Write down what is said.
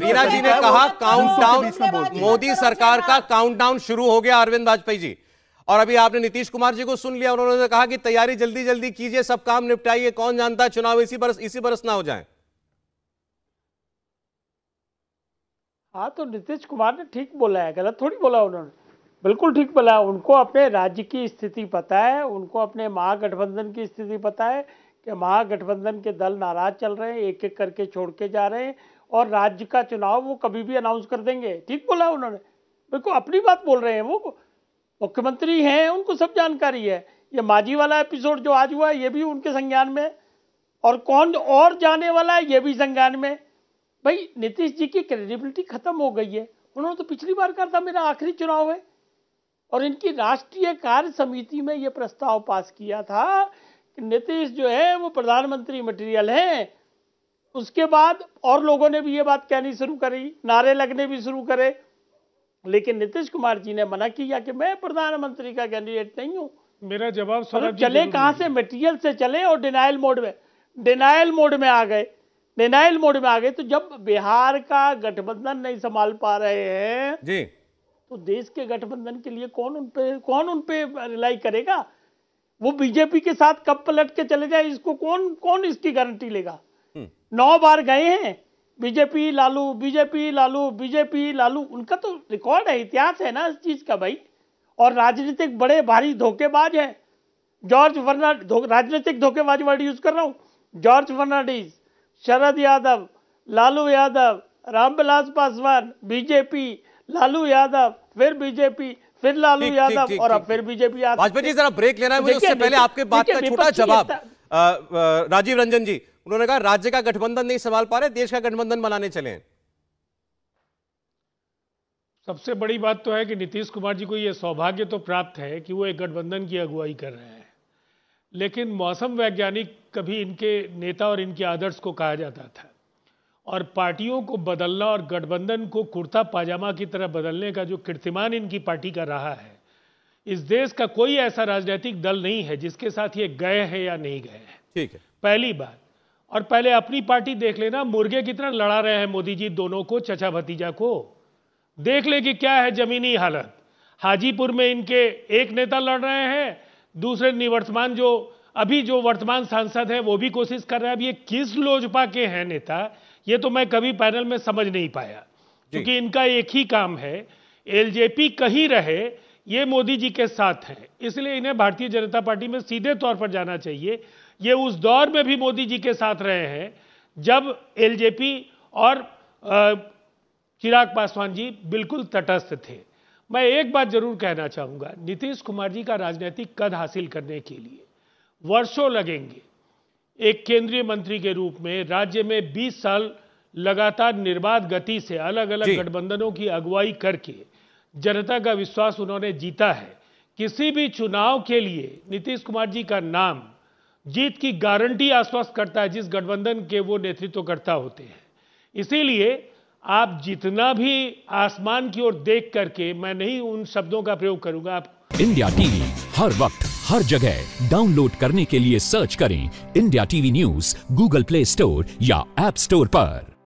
रीना जी ने कहा काउंटडाउन मोदी सरकार का काउंटडाउन शुरू हो गया अरविंद वाजपेयी जी और अभी आपने नीतीश कुमार जी को सुन लिया उन्होंने कहा कि तैयारी जल्दी जल्दी कीजिए सब काम निपटाइए कौन जानता चुनाव इसी बरस इसी बरस ना हो जाए हाँ तो नीतीश कुमार ने ठीक बोला है गलत थोड़ी बोला उन्होंने बिल्कुल ठीक बोला उनको अपने राज्य की स्थिति पता है उनको अपने महागठबंधन की स्थिति पता है कि महागठबंधन के दल नाराज चल रहे हैं एक एक करके छोड़ के जा रहे हैं और राज्य का चुनाव वो कभी भी अनाउंस कर देंगे ठीक बोला उन्होंने बिल्कुल अपनी बात बोल रहे हैं वो मुख्यमंत्री हैं उनको सब जानकारी है ये माजी वाला एपिसोड जो आज हुआ ये भी उनके संज्ञान में और कौन और जाने वाला है ये भी संज्ञान में भाई नीतीश जी की क्रेडिबिलिटी खत्म हो गई है उन्होंने तो पिछली बार कहा था मेरा आखिरी चुनाव है और इनकी राष्ट्रीय कार्य समिति में ये प्रस्ताव पास किया था कि नीतीश जो है वो प्रधानमंत्री मटेरियल हैं उसके बाद और लोगों ने भी ये बात कहनी शुरू करी नारे लगने भी शुरू करे लेकिन नीतीश कुमार जी ने मना किया कि मैं प्रधानमंत्री का कैंडिडेट नहीं हूं मेरा जवाब मतलब सर चले कहां से मटेरियल से चले और डिनाइल मोड में डिनाइल मोड में आ गए डिनाइल मोड में आ गए तो जब बिहार का गठबंधन नहीं संभाल पा रहे हैं जी तो देश के गठबंधन के लिए कौन उन कौन उन रिलाई करेगा वो बीजेपी के साथ कब पलट के चले जाए इसको कौन कौन इसकी गारंटी लेगा नौ बार गए हैं BJP Lalu BJP Lalu BJP Lalu उनका तो रिकॉर्ड है इतिहास है ना इस चीज का भाई और राजनीतिक बड़े भारी धोखेबाज हैं जॉर्ज वर्नाड धो, राजनीतिक धोखेबाज वर्ड यूज कर रहा हूँ जॉर्ज फर्नाडीज शरद यादव लालू यादव रामविलास पासवान बीजेपी लालू यादव फिर बीजेपी फिर लालू यादव और अब फिर बीजेपी यादव जी जरा ब्रेक लेना है मुझे उससे पहले आपके बात का छोटा जवाब राजीव रंजन जी उन्होंने कहा राज्य का गठबंधन नहीं संभाल पा रहे देश का गठबंधन बनाने चले सबसे बड़ी बात तो है कि नीतीश कुमार जी को यह सौभाग्य तो प्राप्त है कि वो एक गठबंधन की अगुवाई कर रहे हैं लेकिन मौसम वैज्ञानिक कभी इनके नेता और इनके आदर्श को कहा जाता था और पार्टियों को बदलना और गठबंधन को कुर्ता पाजामा की तरह बदलने का जो कीर्तिमान इनकी पार्टी का रहा है इस देश का कोई ऐसा राजनीतिक दल नहीं है जिसके साथ ये गए हैं या नहीं गए हैं ठीक है पहली बात और पहले अपनी पार्टी देख लेना मुर्गे की तरह लड़ा रहे हैं मोदी जी दोनों को चचा भतीजा को देख ले कि क्या है जमीनी हालत हाजीपुर में इनके एक नेता लड़ रहे हैं दूसरे निवर्तमान जो अभी जो वर्तमान सांसद है वो भी कोशिश कर रहे हैं अब ये किस लोजपा के हैं नेता ये तो मैं कभी पैनल में समझ नहीं पाया क्योंकि इनका एक ही काम है एलजेपी कहीं रहे ये मोदी जी के साथ हैं इसलिए इन्हें भारतीय जनता पार्टी में सीधे तौर पर जाना चाहिए ये उस दौर में भी मोदी जी के साथ रहे हैं जब एलजेपी और चिराग पासवान जी बिल्कुल तटस्थ थे मैं एक बात जरूर कहना चाहूंगा नीतीश कुमार जी का राजनीतिक कद हासिल करने के लिए वर्षों लगेंगे एक केंद्रीय मंत्री के रूप में राज्य में 20 साल लगातार निर्बाध गति से अलग अलग गठबंधनों की अगुवाई करके जनता का विश्वास उन्होंने जीता है किसी भी चुनाव के लिए नीतीश कुमार जी का नाम जीत की गारंटी आश्वस्त करता है जिस गठबंधन के वो नेतृत्व करता होते हैं इसीलिए आप जितना भी आसमान की ओर देख करके मैं नहीं उन शब्दों का प्रयोग करूंगा आप इंडिया टीवी हर वक्त हर जगह डाउनलोड करने के लिए सर्च करें India TV news Google Play Store या एप स्टोर पर